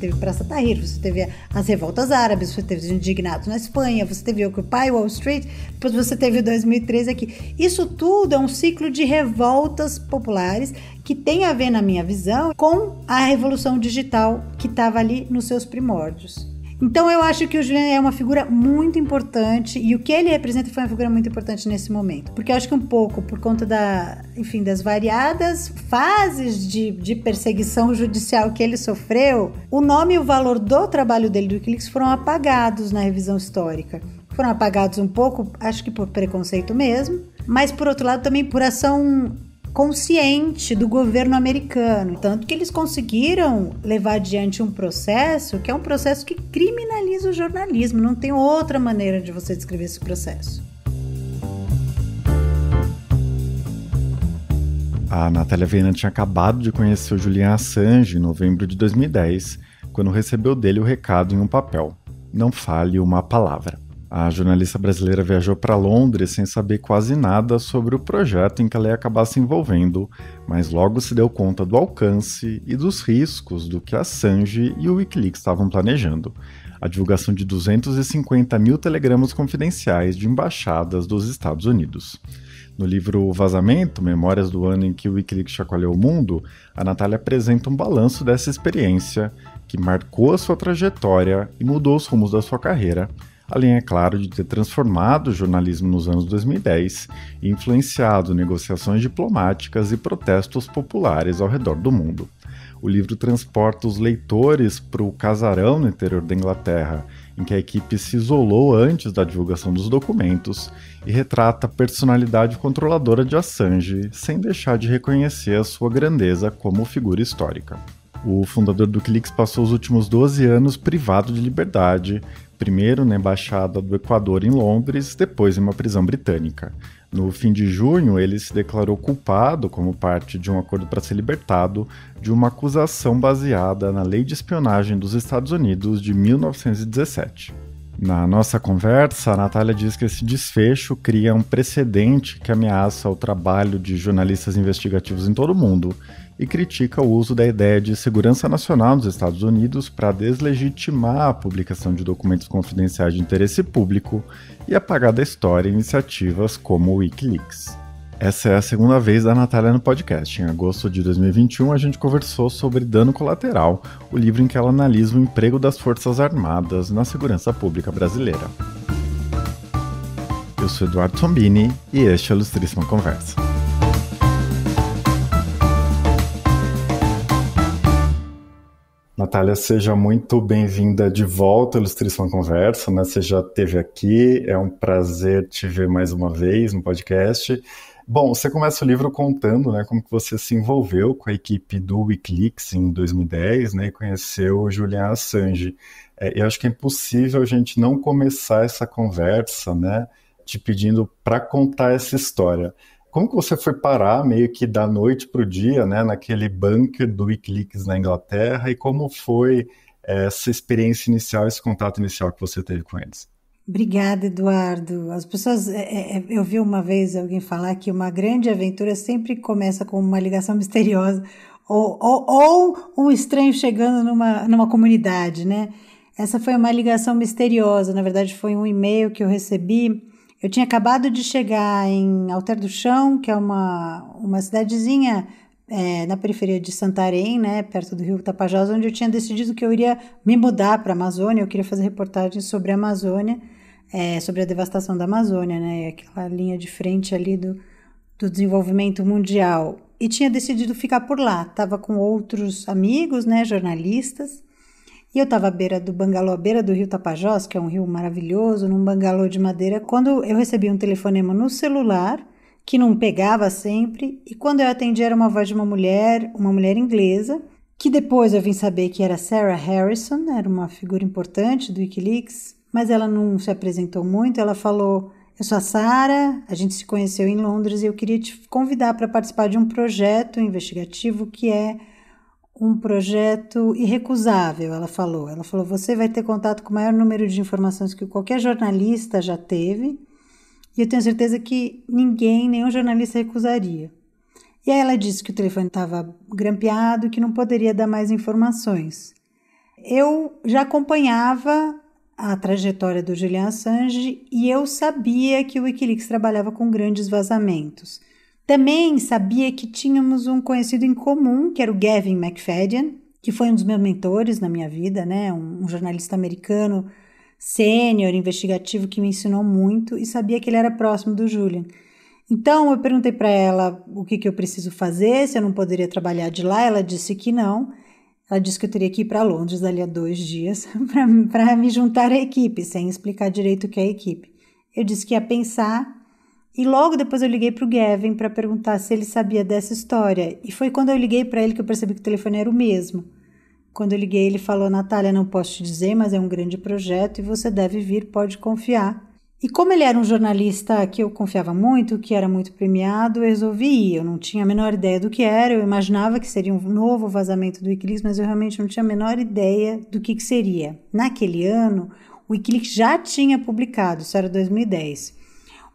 teve Praça Tahrir, você teve as revoltas árabes, você teve os indignados na Espanha, você teve Occupy Wall Street, depois você teve 2003 aqui. Isso tudo é um ciclo de revoltas populares que tem a ver, na minha visão, com a revolução digital que estava ali nos seus primórdios. Então eu acho que o Julian é uma figura muito importante e o que ele representa foi uma figura muito importante nesse momento. Porque eu acho que um pouco por conta da, enfim, das variadas fases de, de perseguição judicial que ele sofreu, o nome e o valor do trabalho dele do Wikileaks foram apagados na revisão histórica. Foram apagados um pouco, acho que por preconceito mesmo, mas por outro lado também por ação consciente do governo americano, tanto que eles conseguiram levar adiante um processo que é um processo que criminaliza o jornalismo, não tem outra maneira de você descrever esse processo. A Natália Vena tinha acabado de conhecer o Julian Assange em novembro de 2010, quando recebeu dele o recado em um papel: Não fale uma palavra. A jornalista brasileira viajou para Londres sem saber quase nada sobre o projeto em que ela ia acabar se envolvendo, mas logo se deu conta do alcance e dos riscos do que a Sanji e o Wikileaks estavam planejando. A divulgação de 250 mil telegramas confidenciais de embaixadas dos Estados Unidos. No livro o Vazamento, Memórias do Ano em que o Wikileaks chacoalhou o mundo, a Natália apresenta um balanço dessa experiência que marcou a sua trajetória e mudou os rumos da sua carreira, além, é claro, de ter transformado o jornalismo nos anos 2010 e influenciado negociações diplomáticas e protestos populares ao redor do mundo. O livro transporta os leitores para o casarão no interior da Inglaterra, em que a equipe se isolou antes da divulgação dos documentos e retrata a personalidade controladora de Assange, sem deixar de reconhecer a sua grandeza como figura histórica. O fundador do Clix passou os últimos 12 anos privado de liberdade, primeiro na né, embaixada do Equador em Londres, depois em uma prisão britânica. No fim de junho, ele se declarou culpado, como parte de um acordo para ser libertado, de uma acusação baseada na Lei de Espionagem dos Estados Unidos de 1917. Na nossa conversa, a Natália diz que esse desfecho cria um precedente que ameaça o trabalho de jornalistas investigativos em todo o mundo e critica o uso da ideia de segurança nacional nos Estados Unidos para deslegitimar a publicação de documentos confidenciais de interesse público e apagar da história iniciativas como o Wikileaks. Essa é a segunda vez da Natália no podcast. Em agosto de 2021, a gente conversou sobre Dano Colateral, o livro em que ela analisa o emprego das Forças Armadas na segurança pública brasileira. Eu sou Eduardo Tombini e este é o Ilustríssima Conversa. Natália, seja muito bem-vinda de volta ao Ilustríssima Conversa, né? Você já esteve aqui, é um prazer te ver mais uma vez no podcast. Bom, você começa o livro contando, né, como que você se envolveu com a equipe do Wikileaks em 2010, né, e conheceu o Julian Assange. É, eu acho que é impossível a gente não começar essa conversa, né, te pedindo para contar essa história. Como que você foi parar meio que da noite para o dia, né, naquele bunker do Wikileaks na Inglaterra e como foi eh, essa experiência inicial, esse contato inicial que você teve com eles? Obrigada, Eduardo. As pessoas, é, é, é, eu vi uma vez alguém falar que uma grande aventura sempre começa com uma ligação misteriosa ou, ou, ou um estranho chegando numa, numa comunidade, né? Essa foi uma ligação misteriosa. Na verdade, foi um e-mail que eu recebi eu tinha acabado de chegar em Alter do Chão, que é uma, uma cidadezinha é, na periferia de Santarém, né, perto do Rio Tapajós, onde eu tinha decidido que eu iria me mudar para a Amazônia, eu queria fazer reportagens sobre a Amazônia, é, sobre a devastação da Amazônia, né, aquela linha de frente ali do, do desenvolvimento mundial. E tinha decidido ficar por lá, estava com outros amigos, né, jornalistas, e eu estava à beira do bangalô, à beira do rio Tapajós, que é um rio maravilhoso, num bangalô de madeira, quando eu recebi um telefonema no celular, que não pegava sempre, e quando eu atendi era uma voz de uma mulher, uma mulher inglesa, que depois eu vim saber que era Sarah Harrison, era uma figura importante do Wikileaks, mas ela não se apresentou muito, ela falou... Eu sou a Sarah, a gente se conheceu em Londres e eu queria te convidar para participar de um projeto investigativo que é um projeto irrecusável, ela falou. Ela falou: você vai ter contato com o maior número de informações que qualquer jornalista já teve, e eu tenho certeza que ninguém, nenhum jornalista recusaria. E aí ela disse que o telefone estava grampeado que não poderia dar mais informações. Eu já acompanhava a trajetória do Julian Assange e eu sabia que o Wikileaks trabalhava com grandes vazamentos. Também sabia que tínhamos um conhecido em comum, que era o Gavin McFadden, que foi um dos meus mentores na minha vida, né? Um, um jornalista americano sênior, investigativo, que me ensinou muito e sabia que ele era próximo do Julian. Então eu perguntei para ela o que, que eu preciso fazer, se eu não poderia trabalhar de lá. Ela disse que não. Ela disse que eu teria que ir para Londres dali a dois dias para me juntar à equipe, sem explicar direito o que é a equipe. Eu disse que ia pensar e logo depois eu liguei para o Gavin para perguntar se ele sabia dessa história. E foi quando eu liguei para ele que eu percebi que o telefone era o mesmo. Quando eu liguei, ele falou: Natália, não posso te dizer, mas é um grande projeto e você deve vir, pode confiar. E como ele era um jornalista que eu confiava muito, que era muito premiado, eu resolvi ir. Eu não tinha a menor ideia do que era, eu imaginava que seria um novo vazamento do Wikileaks, mas eu realmente não tinha a menor ideia do que, que seria. Naquele ano, o Wikileaks já tinha publicado, isso era 2010.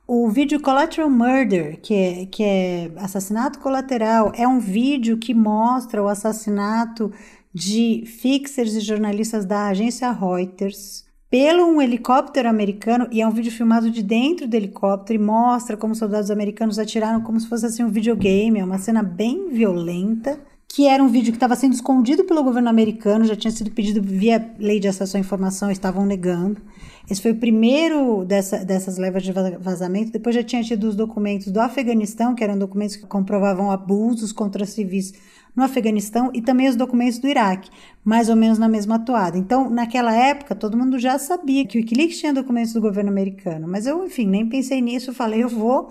O vídeo Collateral Murder, que é, que é assassinato colateral, é um vídeo que mostra o assassinato de fixers e jornalistas da agência Reuters pelo um helicóptero americano e é um vídeo filmado de dentro do helicóptero e mostra como soldados americanos atiraram como se fosse assim um videogame, é uma cena bem violenta que era um vídeo que estava sendo escondido pelo governo americano, já tinha sido pedido via lei de acesso à informação, estavam negando. Esse foi o primeiro dessa, dessas levas de vazamento. Depois já tinha tido os documentos do Afeganistão, que eram documentos que comprovavam abusos contra civis no Afeganistão, e também os documentos do Iraque, mais ou menos na mesma toada. Então, naquela época, todo mundo já sabia que o Wikileaks tinha documentos do governo americano. Mas eu, enfim, nem pensei nisso, falei, eu vou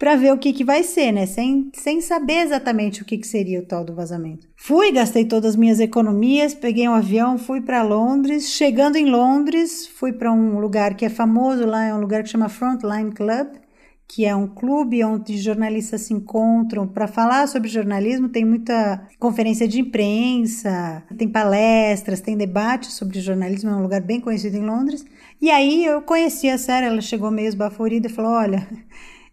para ver o que, que vai ser, né? Sem, sem saber exatamente o que, que seria o tal do vazamento. Fui, gastei todas as minhas economias, peguei um avião, fui para Londres. Chegando em Londres, fui para um lugar que é famoso lá, é um lugar que chama Frontline Club, que é um clube onde jornalistas se encontram para falar sobre jornalismo. Tem muita conferência de imprensa, tem palestras, tem debates sobre jornalismo, é um lugar bem conhecido em Londres. E aí eu conheci a Sarah, ela chegou meio esbaforida e falou: Olha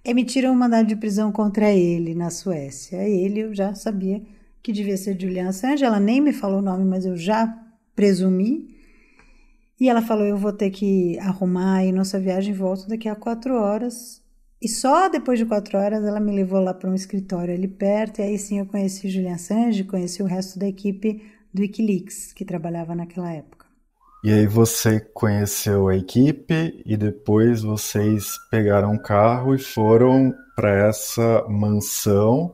é, emitiram um mandado de prisão contra ele na Suécia. Ele eu já sabia que devia ser Julian Assange, ela nem me falou o nome, mas eu já presumi. E ela falou: Eu vou ter que arrumar aí nossa viagem e volto daqui a quatro horas. E só depois de quatro horas ela me levou lá para um escritório ali perto, e aí sim eu conheci Julian Assange, conheci o resto da equipe do Wikileaks, que trabalhava naquela época. E aí você conheceu a equipe e depois vocês pegaram um carro e foram para essa mansão,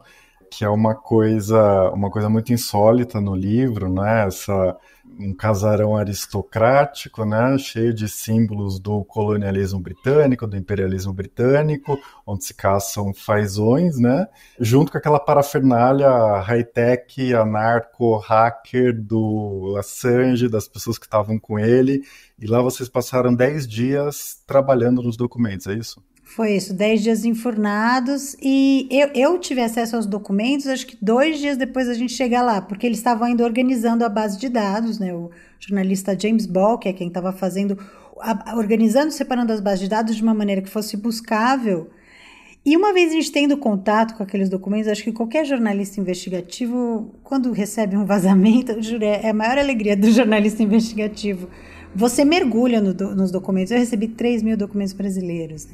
que é uma coisa, uma coisa muito insólita no livro, né? Essa um casarão aristocrático, né, cheio de símbolos do colonialismo britânico, do imperialismo britânico, onde se caçam fazões, né, junto com aquela parafernália high-tech, anarco-hacker do Assange, das pessoas que estavam com ele, e lá vocês passaram 10 dias trabalhando nos documentos, é isso? Foi isso, 10 dias enfornados e eu, eu tive acesso aos documentos acho que dois dias depois da gente chegar lá, porque eles estavam ainda organizando a base de dados, né? O jornalista James Ball, que é quem estava fazendo, a, organizando, separando as bases de dados de uma maneira que fosse buscável. E uma vez a gente tendo contato com aqueles documentos, acho que qualquer jornalista investigativo, quando recebe um vazamento, juro, é, é a maior alegria do jornalista investigativo. Você mergulha no, nos documentos. Eu recebi 3 mil documentos brasileiros. Né?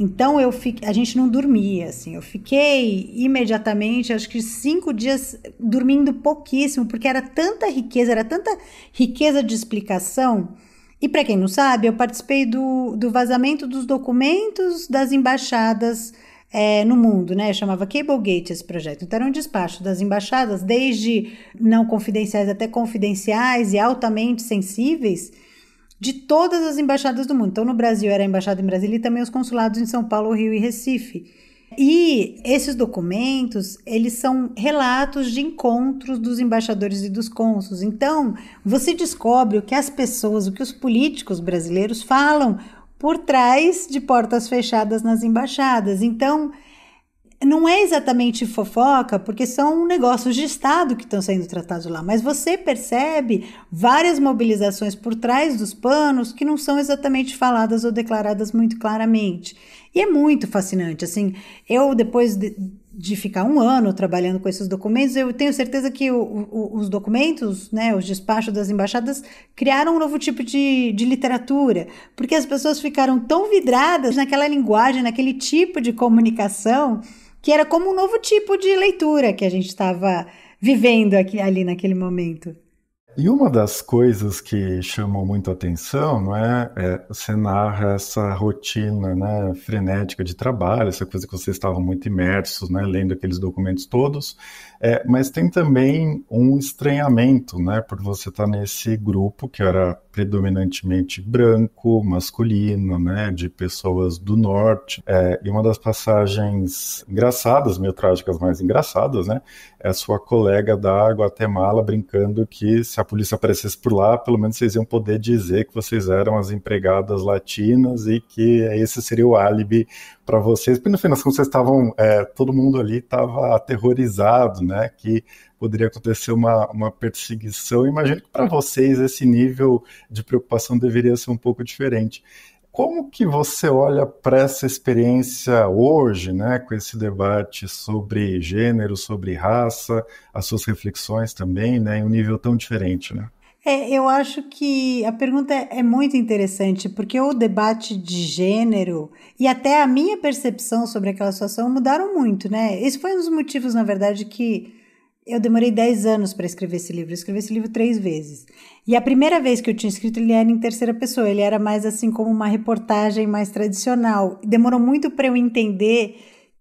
Então eu fiquei, a gente não dormia, assim. Eu fiquei imediatamente, acho que cinco dias dormindo pouquíssimo, porque era tanta riqueza, era tanta riqueza de explicação. E para quem não sabe, eu participei do, do vazamento dos documentos das embaixadas é, no mundo, né? Chamava Cablegate esse projeto. Então, era um despacho das embaixadas, desde não confidenciais até confidenciais e altamente sensíveis de todas as embaixadas do mundo. Então, no Brasil era a embaixada em Brasília e também os consulados em São Paulo, Rio e Recife. E esses documentos, eles são relatos de encontros dos embaixadores e dos cônsuls. Então, você descobre o que as pessoas, o que os políticos brasileiros falam por trás de portas fechadas nas embaixadas. Então, não é exatamente fofoca, porque são negócios de Estado que estão sendo tratados lá, mas você percebe várias mobilizações por trás dos panos que não são exatamente faladas ou declaradas muito claramente. E é muito fascinante, assim, eu depois de, de ficar um ano trabalhando com esses documentos, eu tenho certeza que o, o, os documentos, né, os despachos das embaixadas, criaram um novo tipo de, de literatura, porque as pessoas ficaram tão vidradas naquela linguagem, naquele tipo de comunicação, que era como um novo tipo de leitura que a gente estava vivendo aqui, ali naquele momento. E uma das coisas que chamou muito atenção, não é, é você narra essa rotina, né, frenética de trabalho, essa coisa que vocês estavam muito imersos, né, lendo aqueles documentos todos, é, mas tem também um estranhamento, né, por você estar tá nesse grupo que era predominantemente branco, masculino, né, de pessoas do norte. É, e uma das passagens engraçadas, meio trágicas, mas engraçadas, né, é a sua colega da Guatemala brincando que se a polícia aparecesse por lá, pelo menos vocês iam poder dizer que vocês eram as empregadas latinas e que esse seria o álibi para vocês, porque no final vocês estavam, é, todo mundo ali estava aterrorizado, né, que poderia acontecer uma, uma perseguição. Imagino que para vocês esse nível de preocupação deveria ser um pouco diferente. Como que você olha para essa experiência hoje, né, com esse debate sobre gênero, sobre raça, as suas reflexões também, né, em um nível tão diferente, né? É, eu acho que a pergunta é, é muito interessante, porque o debate de gênero e até a minha percepção sobre aquela situação mudaram muito, né? Esse foi um dos motivos, na verdade, que eu demorei 10 anos para escrever esse livro. Eu escrevi esse livro três vezes. E a primeira vez que eu tinha escrito, ele era em terceira pessoa. Ele era mais assim como uma reportagem mais tradicional. Demorou muito para eu entender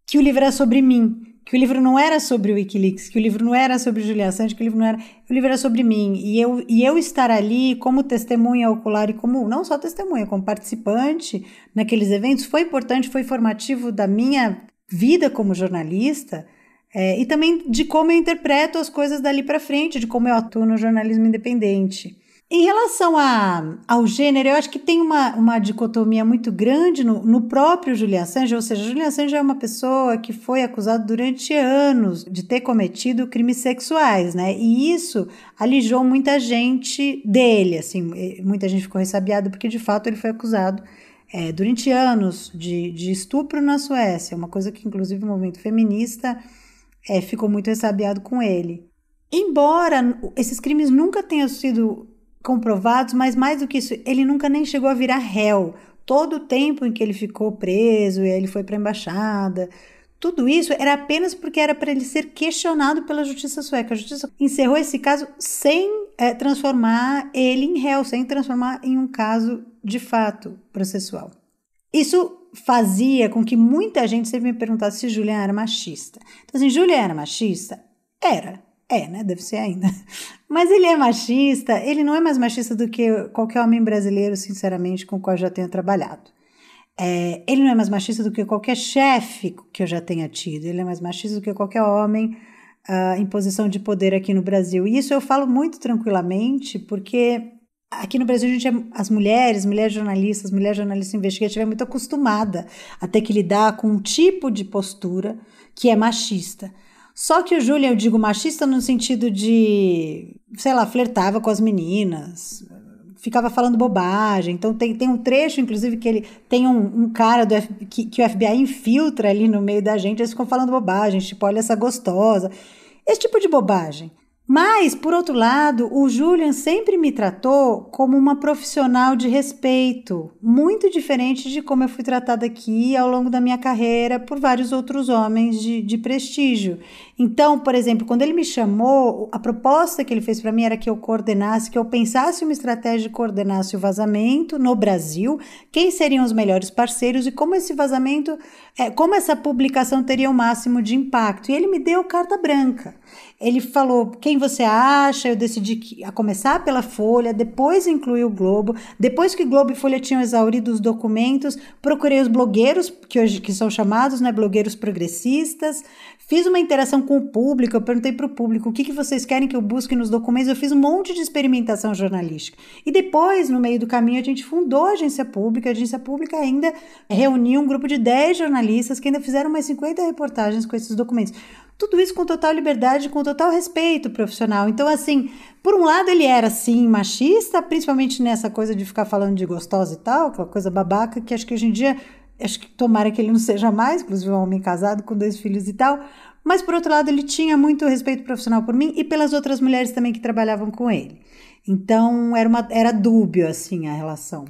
que o livro era sobre mim, que o livro não era sobre o Wikileaks, que o livro não era sobre Julia Assange, que o livro não era, o livro era sobre mim e eu e eu estar ali como testemunha ocular e como não só testemunha, como participante naqueles eventos foi importante, foi formativo da minha vida como jornalista. É, e também de como eu interpreto as coisas dali para frente, de como eu atuo no jornalismo independente. Em relação a, ao gênero, eu acho que tem uma, uma dicotomia muito grande no, no próprio Julian Assange, ou seja, Julian Assange é uma pessoa que foi acusada durante anos de ter cometido crimes sexuais, né? E isso alijou muita gente dele, assim, muita gente ficou ressabiada porque de fato ele foi acusado é, durante anos de, de estupro na Suécia, uma coisa que inclusive o movimento feminista é, ficou muito ressabiado com ele. Embora esses crimes nunca tenham sido comprovados, mas mais do que isso, ele nunca nem chegou a virar réu. Todo o tempo em que ele ficou preso e ele foi para a embaixada, tudo isso era apenas porque era para ele ser questionado pela justiça sueca. A justiça encerrou esse caso sem é, transformar ele em réu, sem transformar em um caso de fato processual. Isso fazia com que muita gente sempre me perguntasse se Julian era machista. Então, assim, Julian era machista? Era. É, né? Deve ser ainda. Mas ele é machista, ele não é mais machista do que qualquer homem brasileiro, sinceramente, com o qual eu já tenho trabalhado. É, ele não é mais machista do que qualquer chefe que eu já tenha tido, ele é mais machista do que qualquer homem uh, em posição de poder aqui no Brasil. E isso eu falo muito tranquilamente, porque Aqui no Brasil, a gente é, as mulheres, mulheres jornalistas, mulheres jornalistas investigativas é muito acostumada a ter que lidar com um tipo de postura que é machista. Só que o Julian, eu digo machista no sentido de, sei lá, flertava com as meninas, ficava falando bobagem. Então tem, tem um trecho, inclusive, que ele tem um, um cara do F, que, que o FBI infiltra ali no meio da gente, eles ficam falando bobagem. tipo, olha essa gostosa. Esse tipo de bobagem. Mas, por outro lado, o Julian sempre me tratou como uma profissional de respeito, muito diferente de como eu fui tratada aqui ao longo da minha carreira por vários outros homens de, de prestígio. Então, por exemplo, quando ele me chamou, a proposta que ele fez para mim era que eu coordenasse, que eu pensasse uma estratégia de coordenasse o vazamento no Brasil, quem seriam os melhores parceiros e como esse vazamento, é, como essa publicação teria o máximo de impacto. E ele me deu carta branca. Ele falou quem você acha, eu decidi que, a começar pela Folha, depois incluir o Globo. Depois que Globo e Folha tinham exaurido os documentos, procurei os blogueiros, que hoje que são chamados né, blogueiros progressistas. Fiz uma interação com o público, eu perguntei para o público o que, que vocês querem que eu busque nos documentos. Eu fiz um monte de experimentação jornalística. E depois, no meio do caminho, a gente fundou a agência pública. A agência pública ainda reuniu um grupo de 10 jornalistas que ainda fizeram mais 50 reportagens com esses documentos. Tudo isso com total liberdade, com total respeito profissional. Então, assim, por um lado ele era, sim, machista, principalmente nessa coisa de ficar falando de gostosa e tal, aquela coisa babaca que acho que hoje em dia, acho que tomara que ele não seja mais, inclusive um homem casado com dois filhos e tal. Mas, por outro lado, ele tinha muito respeito profissional por mim e pelas outras mulheres também que trabalhavam com ele. Então, era, uma, era dúbio, assim, a relação.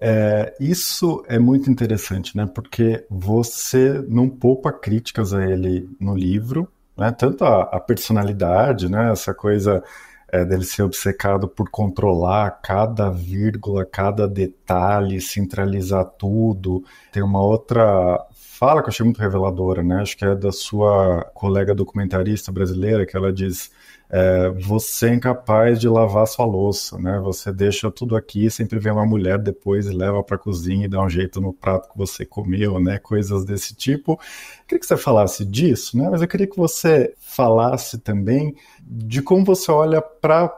É, isso é muito interessante, né? Porque você não poupa críticas a ele no livro, né? Tanto a, a personalidade, né? Essa coisa é, dele ser obcecado por controlar cada vírgula, cada detalhe, centralizar tudo. Tem uma outra fala que eu achei muito reveladora, né? Acho que é da sua colega documentarista brasileira que ela diz é, você é incapaz de lavar sua louça, né? Você deixa tudo aqui, sempre vem uma mulher depois e leva para a cozinha e dá um jeito no prato que você comeu, né? Coisas desse tipo. Eu queria que você falasse disso, né? Mas eu queria que você falasse também de como você olha para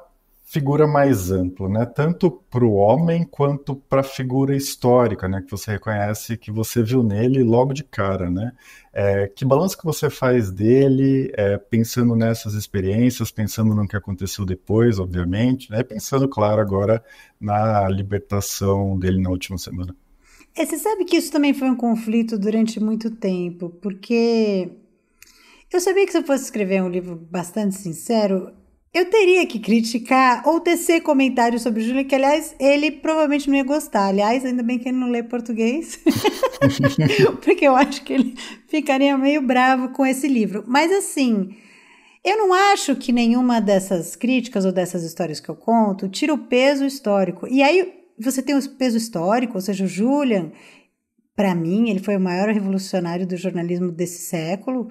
figura mais ampla, né? Tanto para o homem quanto para a figura histórica, né? Que você reconhece, que você viu nele logo de cara, né? É, que balanço que você faz dele, é, pensando nessas experiências, pensando no que aconteceu depois, obviamente, né? Pensando, claro, agora na libertação dele na última semana. É, você sabe que isso também foi um conflito durante muito tempo, porque eu sabia que se eu fosse escrever um livro bastante sincero, eu teria que criticar ou tecer comentários sobre o Júlio, que aliás, ele provavelmente não ia gostar. Aliás, ainda bem que ele não lê português, porque eu acho que ele ficaria meio bravo com esse livro. Mas assim, eu não acho que nenhuma dessas críticas ou dessas histórias que eu conto tira o peso histórico. E aí você tem o peso histórico, ou seja, o Julian, para mim, ele foi o maior revolucionário do jornalismo desse século.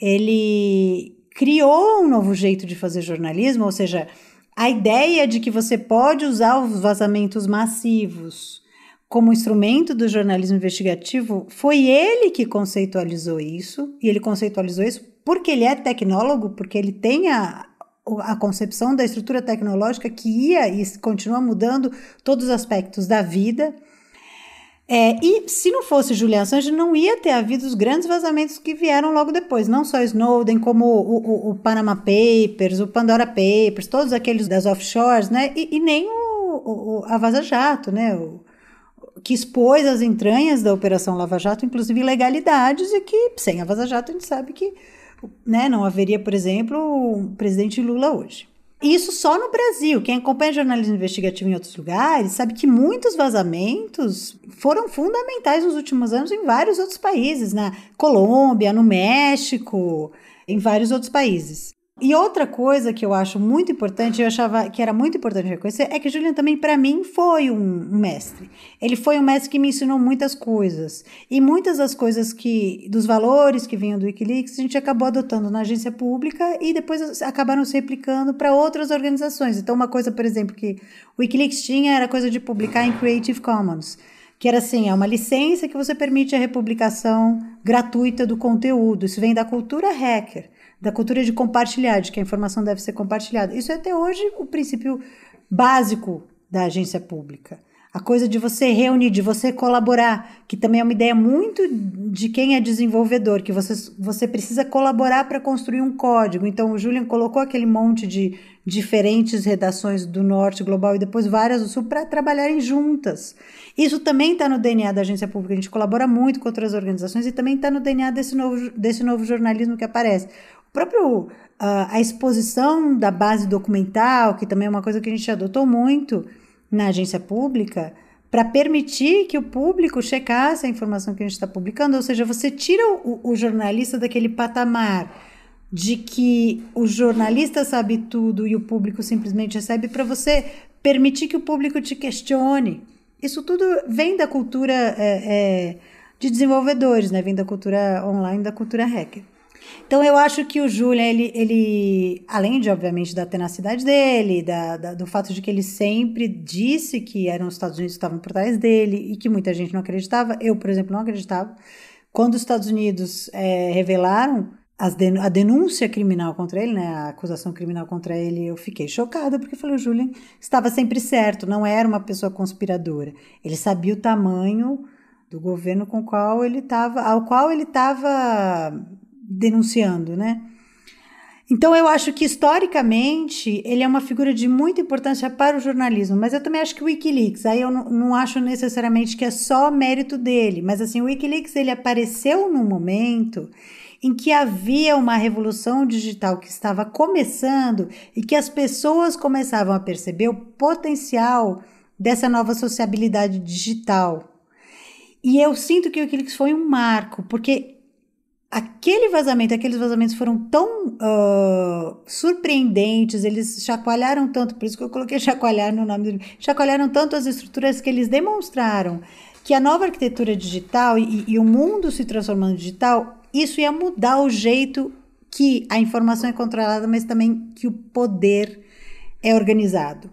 Ele criou um novo jeito de fazer jornalismo, ou seja, a ideia de que você pode usar os vazamentos massivos como instrumento do jornalismo investigativo, foi ele que conceitualizou isso, e ele conceitualizou isso porque ele é tecnólogo, porque ele tem a, a concepção da estrutura tecnológica que ia e continua mudando todos os aspectos da vida. É, e se não fosse Julian Assange, não ia ter havido os grandes vazamentos que vieram logo depois. Não só Snowden, como o, o, o Panama Papers, o Pandora Papers, todos aqueles das offshores, né? E, e nem o, o, a Vaza Jato, né? O, que expôs as entranhas da Operação Lava Jato, inclusive ilegalidades, e que sem a Vaza Jato a gente sabe que né, não haveria, por exemplo, o presidente Lula hoje. Isso só no Brasil. Quem acompanha jornalismo investigativo em outros lugares sabe que muitos vazamentos foram fundamentais nos últimos anos em vários outros países, na Colômbia, no México, em vários outros países. E outra coisa que eu acho muito importante, eu achava que era muito importante reconhecer, é que Julian também, para mim, foi um mestre. Ele foi um mestre que me ensinou muitas coisas. E muitas das coisas que, dos valores que vinham do Wikileaks, a gente acabou adotando na agência pública e depois acabaram se replicando para outras organizações. Então, uma coisa, por exemplo, que o Wikileaks tinha era a coisa de publicar em Creative Commons que era assim, é uma licença que você permite a republicação gratuita do conteúdo. Isso vem da cultura hacker da cultura de compartilhar, de que a informação deve ser compartilhada. Isso é até hoje o princípio básico da agência pública. A coisa de você reunir, de você colaborar, que também é uma ideia muito de quem é desenvolvedor, que você, você precisa colaborar para construir um código. Então, o Julian colocou aquele monte de diferentes redações do Norte Global e depois várias do Sul para trabalharem juntas. Isso também está no DNA da agência pública. A gente colabora muito com outras organizações e também está no DNA desse novo, desse novo jornalismo que aparece próprio uh, a exposição da base documental, que também é uma coisa que a gente adotou muito na agência pública, para permitir que o público checasse a informação que a gente está publicando, ou seja, você tira o, o jornalista daquele patamar de que o jornalista sabe tudo e o público simplesmente recebe para você permitir que o público te questione. Isso tudo vem da cultura é, é, de desenvolvedores, né? vem da cultura online, da cultura hacker. Então eu acho que o Julian, ele, ele além de, obviamente, da tenacidade dele, da, da, do fato de que ele sempre disse que eram os Estados Unidos que estavam por trás dele e que muita gente não acreditava, eu, por exemplo, não acreditava. Quando os Estados Unidos é, revelaram den a denúncia criminal contra ele, né, a acusação criminal contra ele, eu fiquei chocada porque falei, o Julian estava sempre certo, não era uma pessoa conspiradora. Ele sabia o tamanho do governo com qual ele estava, ao qual ele estava denunciando, né? Então eu acho que historicamente ele é uma figura de muita importância para o jornalismo, mas eu também acho que o WikiLeaks, aí eu não, acho necessariamente que é só mérito dele, mas assim, o WikiLeaks ele apareceu num momento em que havia uma revolução digital que estava começando e que as pessoas começavam a perceber o potencial dessa nova sociabilidade digital. E eu sinto que o Wikileaks foi um marco, porque aquele vazamento, aqueles vazamentos foram tão uh, surpreendentes, eles chacoalharam tanto, por isso que eu coloquei chacoalhar no nome do chacoalharam tanto as estruturas que eles demonstraram que a nova arquitetura digital e, e o mundo se transformando digital, isso ia mudar o jeito que a informação é controlada, mas também que o poder é organizado.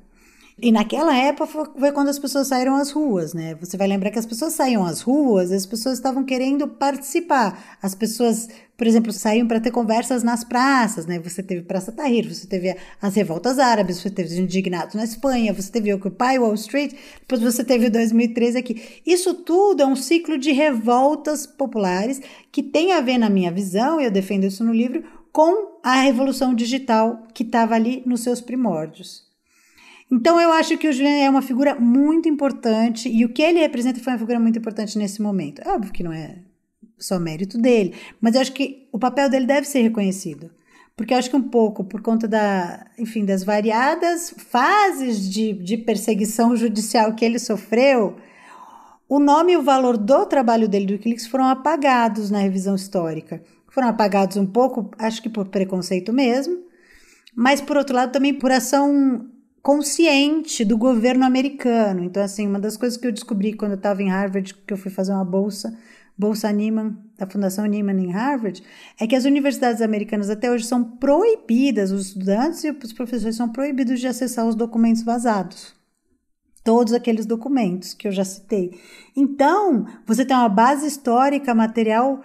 E naquela época foi quando as pessoas saíram às ruas, né? Você vai lembrar que as pessoas saíam às ruas, as pessoas estavam querendo participar. As pessoas, por exemplo, saíam para ter conversas nas praças, né? Você teve Praça Tahrir, você teve as revoltas árabes, você teve os indignados na Espanha, você teve Occupy Wall Street, depois você teve 2013 aqui. Isso tudo é um ciclo de revoltas populares que tem a ver, na minha visão, e eu defendo isso no livro, com a revolução digital que estava ali nos seus primórdios. Então eu acho que o Julian é uma figura muito importante e o que ele representa foi uma figura muito importante nesse momento. É óbvio que não é só mérito dele, mas eu acho que o papel dele deve ser reconhecido. Porque eu acho que um pouco por conta da, enfim, das variadas fases de, de perseguição judicial que ele sofreu, o nome e o valor do trabalho dele do Wikileaks foram apagados na revisão histórica. Foram apagados um pouco, acho que por preconceito mesmo, mas por outro lado também por ação consciente do governo americano. Então, assim, uma das coisas que eu descobri quando eu estava em Harvard, que eu fui fazer uma bolsa, Bolsa Nieman, da Fundação Nieman em Harvard, é que as universidades americanas até hoje são proibidas, os estudantes e os professores são proibidos de acessar os documentos vazados. Todos aqueles documentos que eu já citei. Então, você tem uma base histórica, material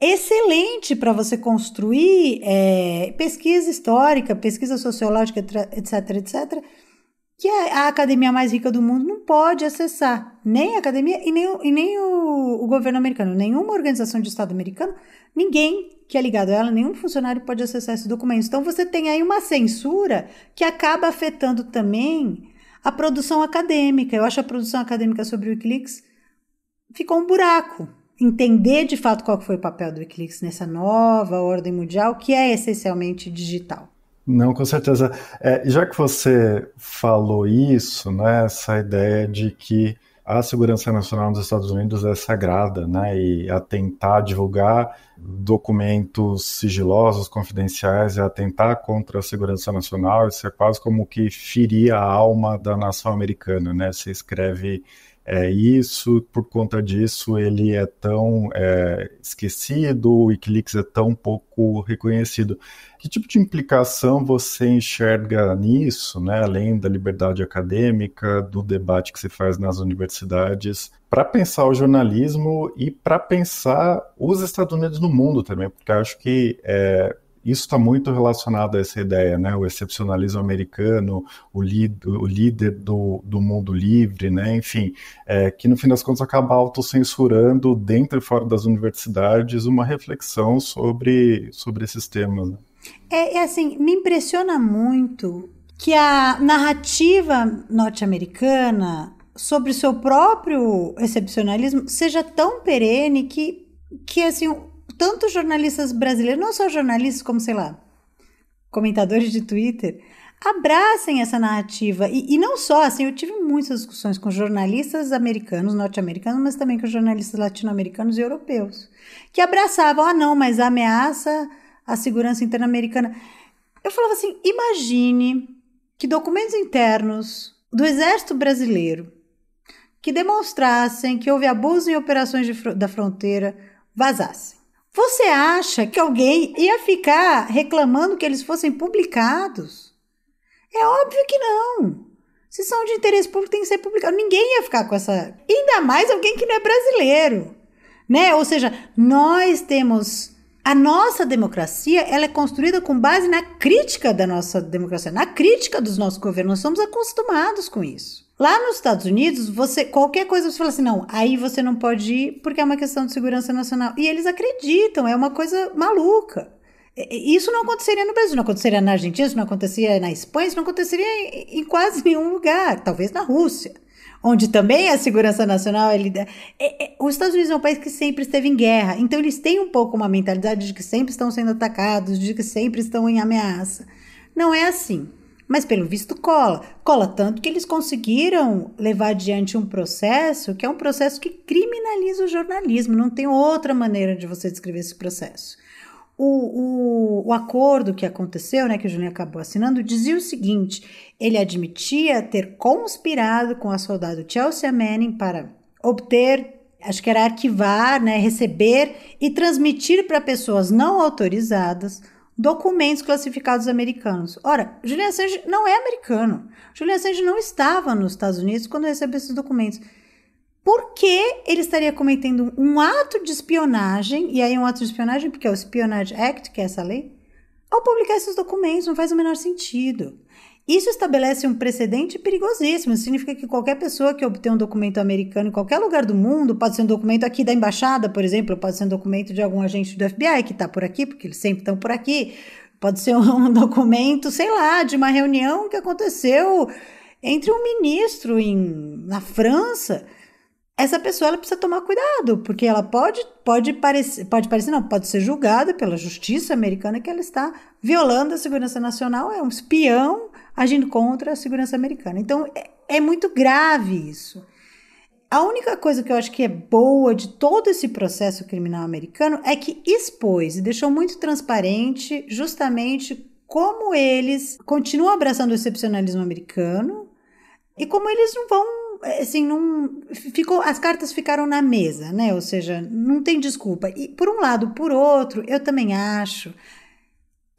excelente para você construir é, pesquisa histórica, pesquisa sociológica, etc, etc, que é a academia mais rica do mundo não pode acessar. Nem a academia e nem, e nem o, o governo americano, nenhuma organização de Estado americano, ninguém que é ligado a ela, nenhum funcionário pode acessar esses documentos. Então você tem aí uma censura que acaba afetando também a produção acadêmica. Eu acho a produção acadêmica sobre o Wikileaks ficou um buraco entender de fato qual foi o papel do Wikileaks nessa nova ordem mundial, que é essencialmente digital. Não, com certeza. É, já que você falou isso, né, essa ideia de que a segurança nacional nos Estados Unidos é sagrada, né, e atentar, divulgar documentos sigilosos, confidenciais, é atentar contra a segurança nacional, isso é quase como que ferir a alma da nação americana, né, Você escreve é isso, por conta disso ele é tão é, esquecido, o Wikileaks é tão pouco reconhecido. Que tipo de implicação você enxerga nisso, né, além da liberdade acadêmica, do debate que se faz nas universidades, para pensar o jornalismo e para pensar os Estados Unidos no mundo também? Porque acho que é, isso está muito relacionado a essa ideia, né? O excepcionalismo americano, o, o líder do, do, mundo livre, né? Enfim, é, que no fim das contas acaba autocensurando dentro e fora das universidades uma reflexão sobre, sobre esses temas. Né? É, é assim, me impressiona muito que a narrativa norte-americana sobre o seu próprio excepcionalismo seja tão perene que, que assim, tantos jornalistas brasileiros, não só jornalistas, como, sei lá, comentadores de Twitter, abracem essa narrativa. E, e, não só, assim, eu tive muitas discussões com jornalistas americanos, norte-americanos, mas também com jornalistas latino-americanos e europeus, que abraçavam, ah, não, mas ameaça a segurança interna americana. Eu falava assim: imagine que documentos internos do Exército Brasileiro que demonstrassem que houve abuso em operações fr da fronteira vazassem. Você acha que alguém ia ficar reclamando que eles fossem publicados? É óbvio que não. Se são de interesse público, tem que ser publicado. Ninguém ia ficar com essa. Ainda mais alguém que não é brasileiro. Né? Ou seja, nós temos. A nossa democracia ela é construída com base na crítica da nossa democracia, na crítica dos nossos governos. Nós somos acostumados com isso. Lá nos Estados Unidos, você qualquer coisa você fala assim, não, aí você não pode ir porque é uma questão de segurança nacional. E eles acreditam, é uma coisa maluca. Isso não aconteceria no Brasil, não aconteceria na Argentina, isso não aconteceria na Espanha, isso não aconteceria em, em quase nenhum lugar, talvez na Rússia, onde também a segurança nacional. Ele, é, é, é, os Estados Unidos é um país que sempre esteve em guerra, então eles têm um pouco uma mentalidade de que sempre estão sendo atacados, de que sempre estão em ameaça. Não é assim mas pelo visto cola. Cola tanto que eles conseguiram levar adiante um processo que é um processo que criminaliza o jornalismo, não tem outra maneira de você descrever esse processo. O, o, o, acordo que aconteceu, né, que o Julinho acabou assinando, dizia o seguinte: ele admitia ter conspirado com a soldado Chelsea Manning para obter, acho que era arquivar, né, receber e transmitir para pessoas não autorizadas documentos classificados americanos. Ora, Julian Assange não é americano. Julian Assange não estava nos Estados Unidos quando recebeu esses documentos. Por que ele estaria cometendo um ato de espionagem, e aí é um ato de espionagem porque é o Espionage Act, que é essa lei, ao publicar esses documentos? Não faz o menor sentido. Isso estabelece um precedente perigosíssimo. significa que qualquer pessoa que obtém um documento americano em qualquer lugar do mundo, pode ser um documento aqui da embaixada, por exemplo, pode ser um documento de algum agente do FBI que está por aqui, porque eles sempre estão por aqui, pode ser um documento, sei lá, de uma reunião que aconteceu entre um ministro em, na França essa pessoa ela precisa tomar cuidado, porque ela pode, pode parecer, pode parecer, não, pode ser julgada pela justiça americana que ela está violando a segurança nacional, é um espião agindo contra a segurança americana. Então é, é muito grave isso. A única coisa que eu acho que é boa de todo esse processo criminal americano é que expôs e deixou muito transparente justamente como eles continuam abraçando o excepcionalismo americano e como eles não vão assim, não ficou, as cartas ficaram na mesa, né? Ou seja, não tem desculpa. E por um lado, por outro, eu também acho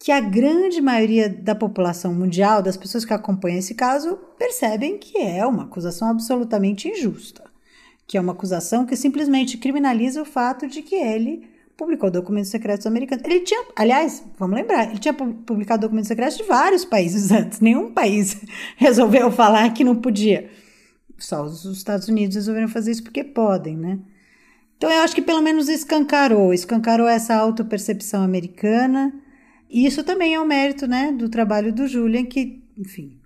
que a grande maioria da população mundial, das pessoas que acompanham esse caso, percebem que é uma acusação absolutamente injusta, que é uma acusação que simplesmente criminaliza o fato de que ele publicou documentos secretos americanos. Ele tinha, aliás, vamos lembrar, ele tinha publicado documentos secretos de vários países antes. Nenhum país resolveu falar que não podia. Só os Estados Unidos resolveram fazer isso porque podem, né? Então eu acho que pelo menos escancarou, escancarou essa autopercepção americana. E isso também é um mérito, né, do trabalho do Julian, que, enfim,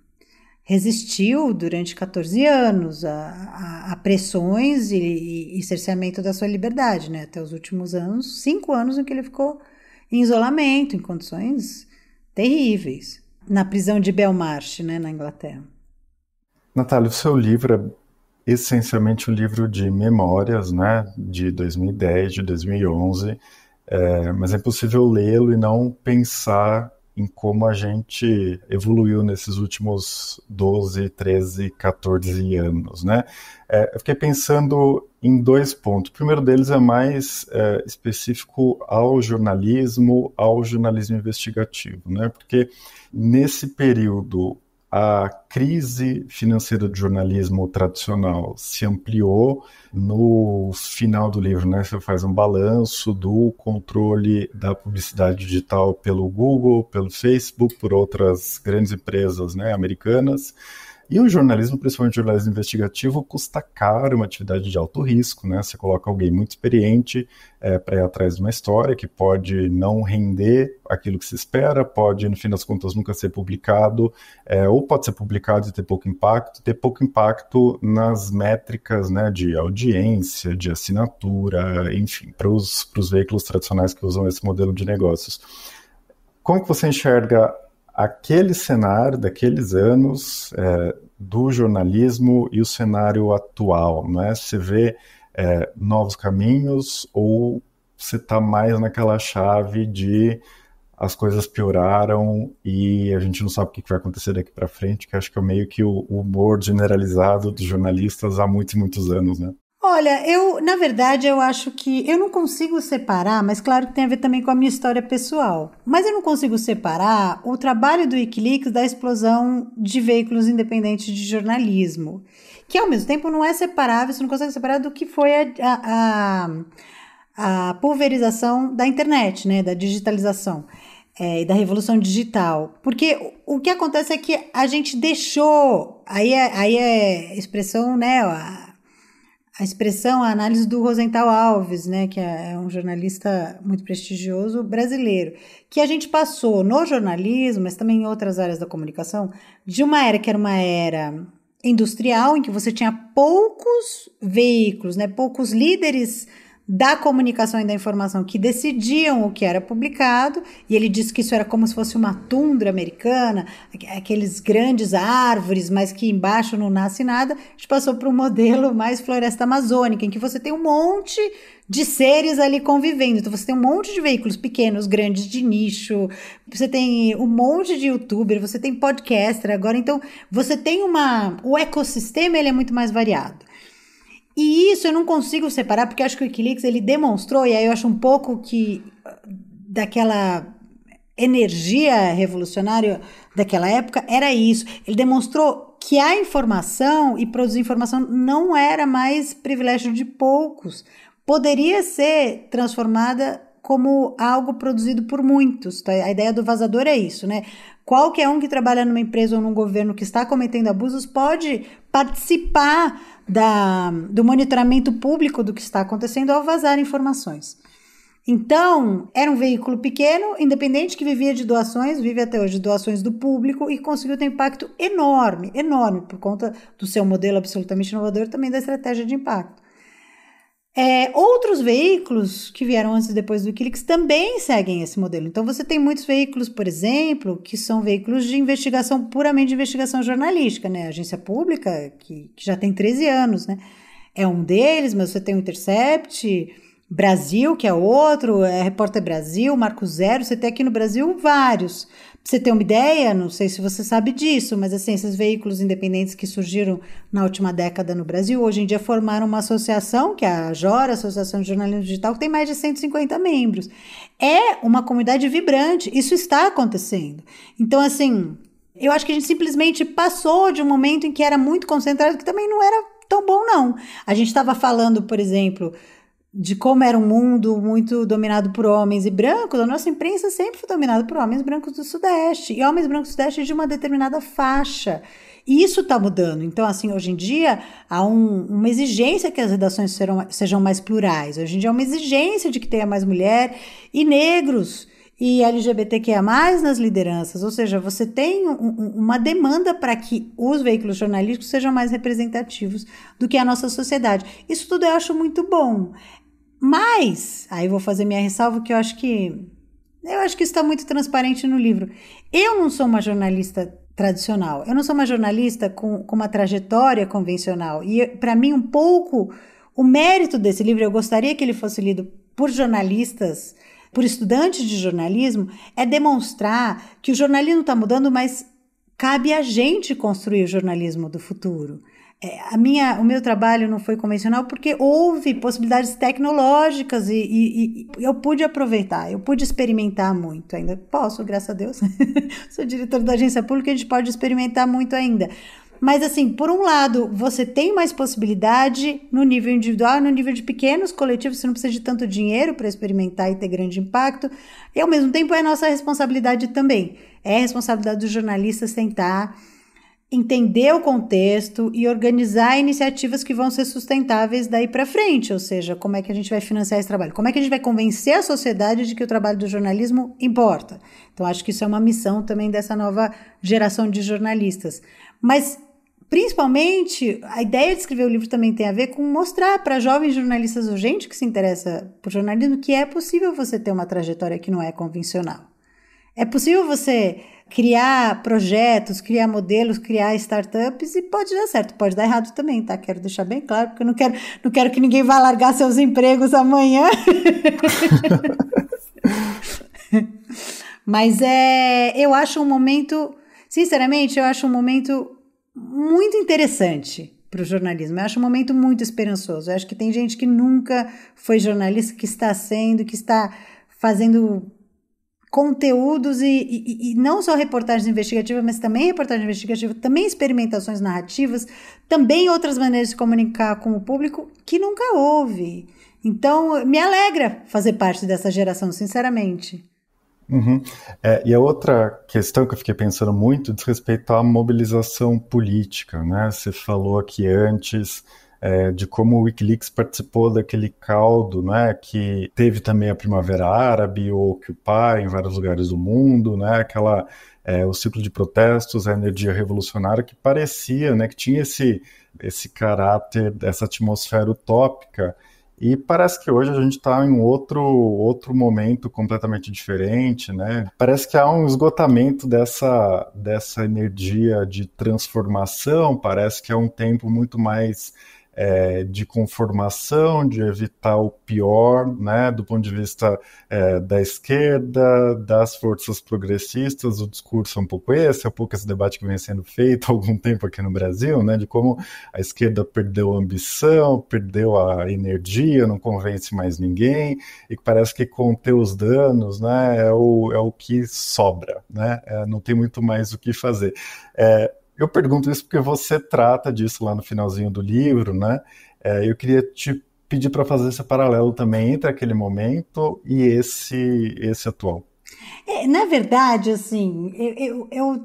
resistiu durante 14 anos a, a, a pressões e, e, e, cerceamento da sua liberdade, né, até os últimos anos, cinco anos em que ele ficou em isolamento, em condições terríveis, na prisão de Belmarsh, né, na Inglaterra. Natália, o seu livro é essencialmente um livro de memórias, né? De 2010, de 2011, é, mas é impossível lê-lo e não pensar em como a gente evoluiu nesses últimos 12, 13, 14 anos, né? É, eu fiquei pensando em dois pontos. O primeiro deles é mais é, específico ao jornalismo, ao jornalismo investigativo, né? Porque nesse período a crise financeira do jornalismo tradicional se ampliou no final do livro, né? Você faz um balanço do controle da publicidade digital pelo Google, pelo Facebook, por outras grandes empresas, né, americanas e o jornalismo, principalmente o jornalismo investigativo, custa caro, é uma atividade de alto risco, né? Você coloca alguém muito experiente é, para ir atrás de uma história que pode não render aquilo que se espera, pode, no fim das contas, nunca ser publicado, é, ou pode ser publicado e ter pouco impacto, ter pouco impacto nas métricas né, de audiência, de assinatura, enfim, para os veículos tradicionais que usam esse modelo de negócios. Como que você enxerga aquele cenário daqueles anos é, do jornalismo e o cenário atual, né? Você vê é, novos caminhos ou você está mais naquela chave de as coisas pioraram e a gente não sabe o que vai acontecer daqui para frente, que acho que é meio que o humor generalizado dos jornalistas há muitos e muitos anos, né? Olha, eu, na verdade, eu acho que eu não consigo separar, mas claro que tem a ver também com a minha história pessoal. Mas eu não consigo separar o trabalho do Wikileaks da explosão de veículos independentes de jornalismo, que ao mesmo tempo não é separável, você não consegue separar do que foi a, a, a, pulverização da internet, né, da digitalização. É, e da revolução digital. Porque o que acontece é que a gente deixou, aí é, aí é expressão, né, a expressão, a análise do Rosenthal Alves, né, que é, é um jornalista muito prestigioso brasileiro, que a gente passou no jornalismo, mas também em outras áreas da comunicação, de uma era que era uma era industrial, em que você tinha poucos veículos, né, poucos líderes da comunicação e da informação que decidiam o que era publicado, e ele disse que isso era como se fosse uma tundra americana, aqueles grandes árvores, mas que embaixo não nasce nada. A gente passou para um modelo mais floresta amazônica, em que você tem um monte de seres ali convivendo. Então você tem um monte de veículos pequenos, grandes, de nicho, você tem um monte de youtuber, você tem podcaster agora. Então você tem uma. O ecossistema ele é muito mais variado. E isso eu não consigo separar, porque acho que o Wikileaks ele demonstrou, e aí eu acho um pouco que daquela energia revolucionária daquela época era isso. Ele demonstrou que a informação e produzir informação não era mais privilégio de poucos, poderia ser transformada como algo produzido por muitos. Tá? A ideia do vazador é isso, né? Qualquer um que trabalha numa empresa ou num governo que está cometendo abusos pode participar da, do monitoramento público do que está acontecendo ao vazar informações. Então, era um veículo pequeno, independente que vivia de doações, vive até hoje de doações do público e conseguiu ter impacto enorme, enorme, por conta do seu modelo absolutamente inovador e também da estratégia de impacto. É, outros veículos que vieram antes e depois do Wikileaks também seguem esse modelo. Então, você tem muitos veículos, por exemplo, que são veículos de investigação, puramente de investigação jornalística, né? agência pública, que, que já tem 13 anos, né? É um deles, mas você tem o Intercept, Brasil, que é outro, é Repórter Brasil, Marco Zero, você tem aqui no Brasil vários você ter uma ideia, não sei se você sabe disso, mas assim, esses veículos independentes que surgiram na última década no Brasil, hoje em dia formaram uma associação, que é a JORA, Associação de Jornalismo Digital, que tem mais de 150 membros. É uma comunidade vibrante, isso está acontecendo. Então, assim, eu acho que a gente simplesmente passou de um momento em que era muito concentrado, que também não era tão bom, não. A gente estava falando, por exemplo, de como era um mundo muito dominado por homens e brancos, a nossa imprensa sempre foi dominada por homens brancos do Sudeste e homens brancos do Sudeste de uma determinada faixa. E isso está mudando. Então, assim, hoje em dia há um, uma exigência que as redações serão, sejam mais plurais. Hoje em dia há é uma exigência de que tenha mais mulher e negros e LGBTQIA+, nas lideranças, ou seja, você tem um, uma demanda para que os veículos jornalísticos sejam mais representativos do que a nossa sociedade. Isso tudo eu acho muito bom. Mas, aí vou fazer minha ressalva que eu acho que eu acho que está muito transparente no livro. Eu não sou uma jornalista tradicional. Eu não sou uma jornalista com, com uma trajetória convencional. E para mim um pouco o mérito desse livro, eu gostaria que ele fosse lido por jornalistas, por estudantes de jornalismo, é demonstrar que o jornalismo está mudando, mas cabe a gente construir o jornalismo do futuro. É, a minha, o meu trabalho não foi convencional porque houve possibilidades tecnológicas e, e, e eu pude aproveitar, eu pude experimentar muito ainda. Posso, graças a Deus. Sou diretor da agência pública, a gente pode experimentar muito ainda. Mas assim, por um lado, você tem mais possibilidade no nível individual, no nível de pequenos coletivos, você não precisa de tanto dinheiro para experimentar e ter grande impacto. E ao mesmo tempo é nossa responsabilidade também. É responsabilidade dos jornalistas tentar entender o contexto e organizar iniciativas que vão ser sustentáveis daí para frente, ou seja, como é que a gente vai financiar esse trabalho? Como é que a gente vai convencer a sociedade de que o trabalho do jornalismo importa? Então acho que isso é uma missão também dessa nova geração de jornalistas. Mas principalmente a ideia de escrever o livro também tem a ver com mostrar para jovens jornalistas ou gente que se interessa por jornalismo que é possível você ter uma trajetória que não é convencional. É possível você criar projetos, criar modelos, criar startups e pode dar certo, pode dar errado também, tá? Quero deixar bem claro, porque eu não quero, não quero que ninguém vá largar seus empregos amanhã. Mas é, eu acho um momento, sinceramente, eu acho um momento muito interessante para o jornalismo. Eu acho um momento muito esperançoso. Eu acho que tem gente que nunca foi jornalista, que está sendo, que está fazendo conteúdos e, e, e, não só reportagens investigativas, mas também reportagens investigativas, também experimentações narrativas, também outras maneiras de comunicar com o público que nunca houve. Então, me alegra fazer parte dessa geração, sinceramente. Uhum. É, e a outra questão que eu fiquei pensando muito diz respeito à mobilização política, né? Você falou aqui antes é, de como o Wikileaks participou daquele caldo, né, que teve também a Primavera Árabe, ou Occupy em vários lugares do mundo, né, aquela, é, o ciclo de protestos, a energia revolucionária que parecia, né, que tinha esse, esse caráter, essa atmosfera utópica, e parece que hoje a gente está em um outro, outro momento completamente diferente, né? Parece que há um esgotamento dessa, dessa energia de transformação, parece que é um tempo muito mais é, de conformação, de evitar o pior, né, do ponto de vista é, da esquerda, das forças progressistas, o discurso é um pouco esse, é um pouco esse debate que vem sendo feito há algum tempo aqui no Brasil, né, de como a esquerda perdeu a ambição, perdeu a energia, não convence mais ninguém, e parece que conter os danos, né, é o, é o que sobra, né, é, não tem muito mais o que fazer. É, eu pergunto isso porque você trata disso lá no finalzinho do livro, né? É, eu queria te pedir para fazer esse paralelo também entre aquele momento e esse esse atual. É, na verdade, assim, eu eu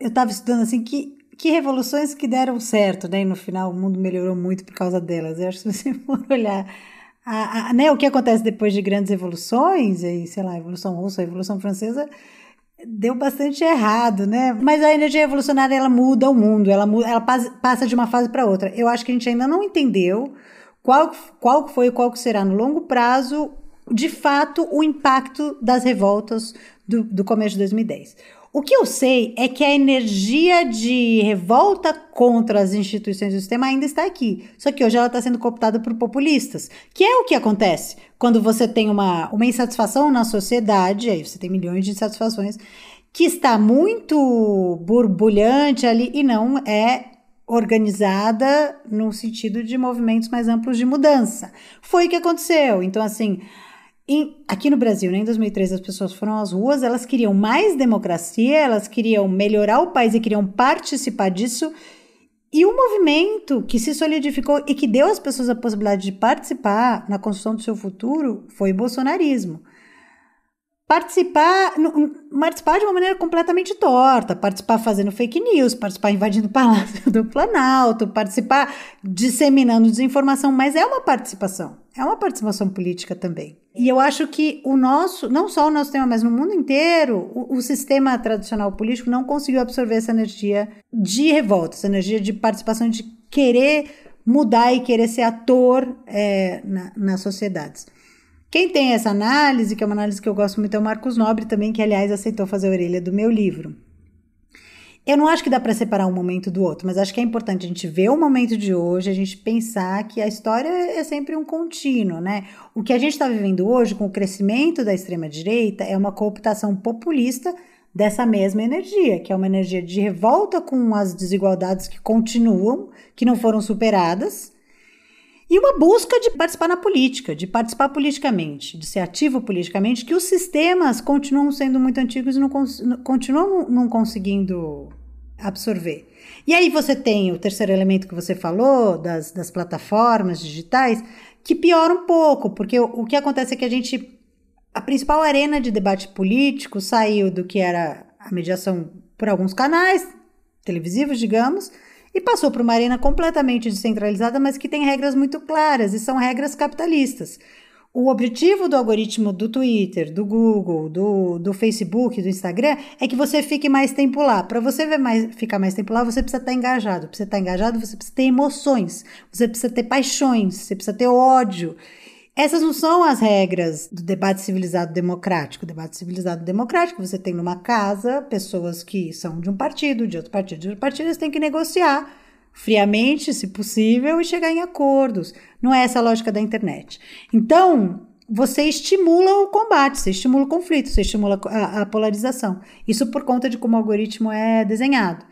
eu estava estudando assim que que revoluções que deram certo, né? E no final o mundo melhorou muito por causa delas. Eu acho que se você for olhar a, a, né, o que acontece depois de grandes evoluções, e, sei lá, a Revolução Russa, a Revolução Francesa, deu bastante errado, né? Mas a energia revolucionária ela muda o mundo, ela, ela passa de uma fase para outra. Eu acho que a gente ainda não entendeu qual, qual foi e qual será no longo prazo, de fato, o impacto das revoltas do, do começo de 2010. O que eu sei é que a energia de revolta contra as instituições do sistema ainda está aqui. Só que hoje ela está sendo cooptada por populistas, que é o que acontece quando você tem uma, uma insatisfação na sociedade, aí você tem milhões de insatisfações, que está muito borbulhante ali e não é organizada no sentido de movimentos mais amplos de mudança. Foi o que aconteceu. Então, assim, em, aqui no Brasil, né, em 2003, as pessoas foram às ruas, elas queriam mais democracia, elas queriam melhorar o país e queriam participar disso. E o um movimento que se solidificou e que deu às pessoas a possibilidade de participar na construção do seu futuro foi o bolsonarismo. Participar, participar de uma maneira completamente torta, participar fazendo fake news, participar invadindo o Palácio do Planalto, participar disseminando desinformação, mas é uma participação, é uma participação política também. E eu acho que o nosso, não só o nosso tema, mas no mundo inteiro, o, o, sistema tradicional político não conseguiu absorver essa energia de revolta, essa energia de participação, de querer mudar e querer ser ator é, na, nas sociedades. Quem tem essa análise, que é uma análise que eu gosto muito, é o Marcos Nobre também, que aliás aceitou fazer a orelha do meu livro. Eu não acho que dá para separar um momento do outro, mas acho que é importante a gente ver o momento de hoje, a gente pensar que a história é sempre um contínuo, né? O que a gente está vivendo hoje, com o crescimento da extrema-direita, é uma cooptação populista dessa mesma energia, que é uma energia de revolta com as desigualdades que continuam, que não foram superadas, e uma busca de participar na política, de participar politicamente, de ser ativo politicamente, que os sistemas continuam sendo muito antigos e não continuam não conseguindo absorver. E aí você tem o terceiro elemento que você falou, das, das plataformas digitais, que piora um pouco, porque o, o que acontece é que a gente. A principal arena de debate político saiu do que era a mediação por alguns canais televisivos, digamos, e passou para uma arena completamente descentralizada, mas que tem regras muito claras e são regras capitalistas o objetivo do algoritmo do Twitter, do Google, do, do Facebook, do Instagram é que você fique mais tempo lá. Para você mais, ficar mais tempo lá, você precisa estar tá engajado. Para você estar tá engajado, você precisa ter emoções, você precisa ter paixões, você precisa ter ódio. Essas não são as regras do debate civilizado democrático. O debate civilizado democrático, você tem numa casa pessoas que são de um partido, de outro partido, de outro partido, eles têm que negociar friamente, se possível, e chegar em acordos. Não é essa a lógica da internet. Então, você estimula o combate, você estimula o conflito, você estimula a, a polarização. Isso por conta de como o algoritmo é desenhado.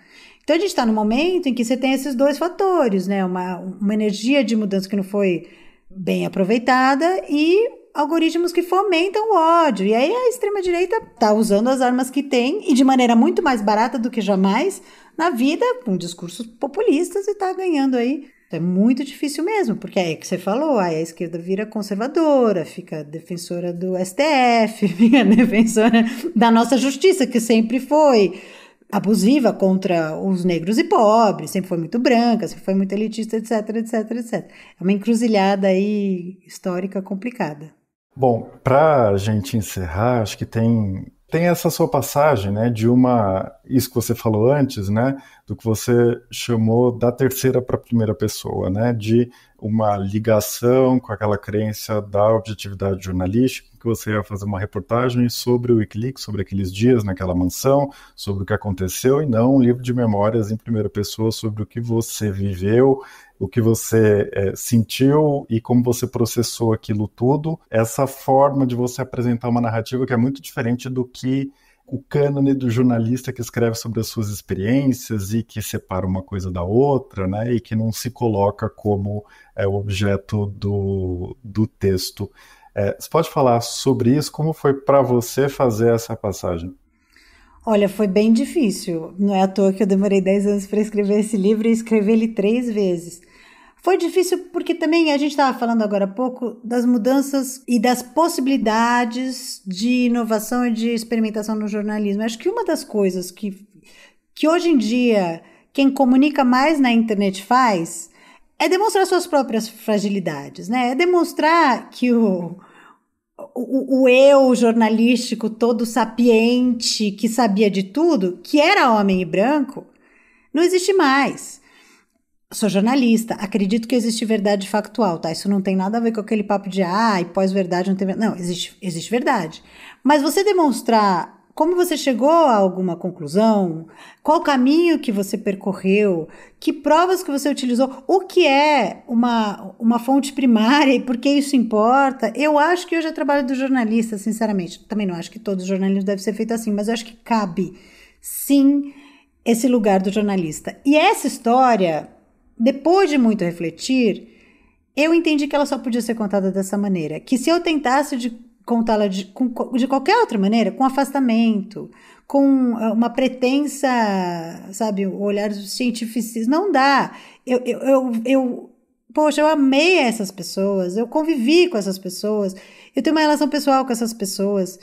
Então a gente está no momento em que você tem esses dois fatores, né? Uma, uma energia de mudança que não foi bem aproveitada e algoritmos que fomentam o ódio. E aí a extrema-direita está usando as armas que tem e de maneira muito mais barata do que jamais na vida, com discursos populistas e está ganhando aí. Então, é muito difícil mesmo, porque é que você falou, aí a esquerda vira conservadora, fica defensora do STF, fica defensora da nossa justiça, que sempre foi abusiva contra os negros e pobres, sempre foi muito branca, sempre foi muito elitista, etc, etc, etc. É uma encruzilhada aí histórica complicada. Bom, para a gente encerrar, acho que tem tem essa sua passagem, né, de uma isso que você falou antes, né, do que você chamou da terceira para a primeira pessoa, né, de uma ligação com aquela crença da objetividade jornalística, que você ia fazer uma reportagem sobre o Wikileaks, sobre aqueles dias naquela mansão, sobre o que aconteceu e não um livro de memórias em primeira pessoa sobre o que você viveu o que você é, sentiu e como você processou aquilo tudo, essa forma de você apresentar uma narrativa que é muito diferente do que o cânone do jornalista que escreve sobre as suas experiências e que separa uma coisa da outra, né, e que não se coloca como é, o objeto do, do texto. É, você pode falar sobre isso? Como foi para você fazer essa passagem? Olha, foi bem difícil. Não é à toa que eu demorei 10 anos para escrever esse livro e escrevi ele três vezes. Foi difícil porque também a gente estava falando agora há pouco das mudanças e das possibilidades de inovação e de experimentação no jornalismo. Acho que uma das coisas que, que hoje em dia quem comunica mais na internet faz é demonstrar suas próprias fragilidades, né? É demonstrar que o, o, o, eu jornalístico todo sapiente, que sabia de tudo, que era homem e branco, não existe mais sou jornalista, acredito que existe verdade factual, tá? Isso não tem nada a ver com aquele papo de ah, e pós-verdade não tem. Não, existe, existe verdade. Mas você demonstrar como você chegou a alguma conclusão, qual caminho que você percorreu, que provas que você utilizou, o que é uma, uma fonte primária e por que isso importa. Eu acho que hoje é trabalho do jornalista, sinceramente. Também não acho que todos os jornalistas devem ser feitos assim, mas eu acho que cabe sim esse lugar do jornalista. E essa história depois de muito refletir, eu entendi que ela só podia ser contada dessa maneira. Que se eu tentasse de contá-la de, de, qualquer outra maneira, com afastamento, com eh, uma pretensa, sabe, olhar científicos, não dá. Eu, eu, eu, eu, poxa, eu amei essas pessoas, eu convivi com essas pessoas, eu tenho uma relação pessoal com essas pessoas.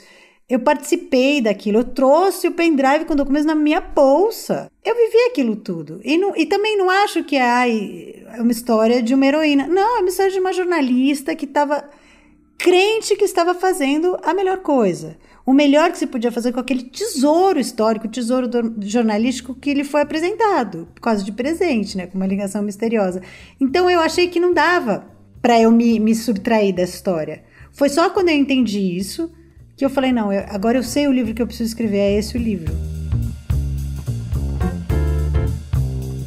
Eu participei daquilo, eu trouxe o pendrive com documentos na minha bolsa. Eu vivi aquilo tudo. E, não, e também não acho que ai, é uma história de uma heroína. Não, é uma história de uma jornalista que estava crente que estava fazendo a melhor coisa. O melhor que se podia fazer com aquele tesouro histórico, tesouro do, jornalístico que lhe foi apresentado, quase de presente, né? Com uma ligação misteriosa. Então eu achei que não dava para eu me, me subtrair dessa história. Foi só quando eu entendi isso que eu falei, não, agora eu sei o livro que eu preciso escrever, é esse o livro.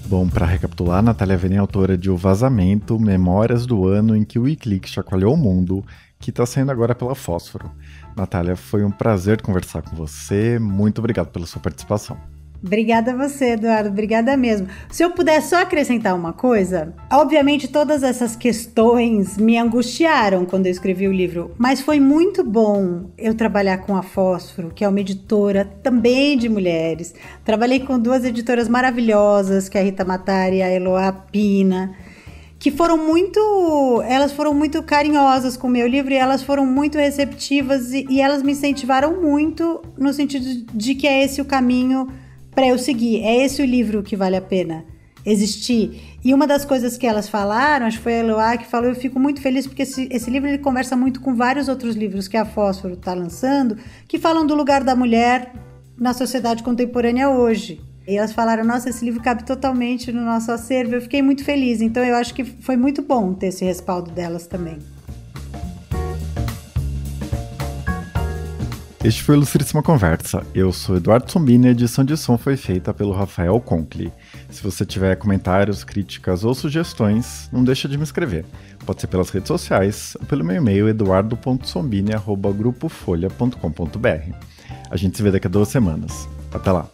Bom, para recapitular, Natália Venem é autora de O Vazamento, Memórias do Ano em que o Wikileaks chacoalhou o mundo, que está saindo agora pela Fósforo. Natália, foi um prazer conversar com você, muito obrigado pela sua participação. Obrigada a você, Eduardo. Obrigada mesmo. Se eu puder só acrescentar uma coisa, obviamente todas essas questões me angustiaram quando eu escrevi o livro, mas foi muito bom eu trabalhar com a Fósforo, que é uma editora também de mulheres. Trabalhei com duas editoras maravilhosas, que é a Rita Matari e a Eloá Pina que foram muito. Elas foram muito carinhosas com o meu livro e elas foram muito receptivas e, e, elas me incentivaram muito no sentido de que é esse o caminho para eu seguir. É esse o livro que vale a pena existir. E uma das coisas que elas falaram, acho que foi a Eloá que falou, eu fico muito feliz porque esse, esse livro ele conversa muito com vários outros livros que a Fósforo está lançando, que falam do lugar da mulher na sociedade contemporânea hoje. E elas falaram: nossa, esse livro cabe totalmente no nosso acervo. Eu fiquei muito feliz. Então, eu acho que foi muito bom ter esse respaldo delas também. Este foi o Ilustríssima Conversa. Eu sou Eduardo Sombini e a edição de som foi feita pelo Rafael Conkle. Se você tiver comentários, críticas ou sugestões, não deixa de me escrever. Pode ser pelas redes sociais ou pelo meu e-mail eduardo.sombini.grupofolha.com.br. A gente se vê daqui a duas semanas. Até lá!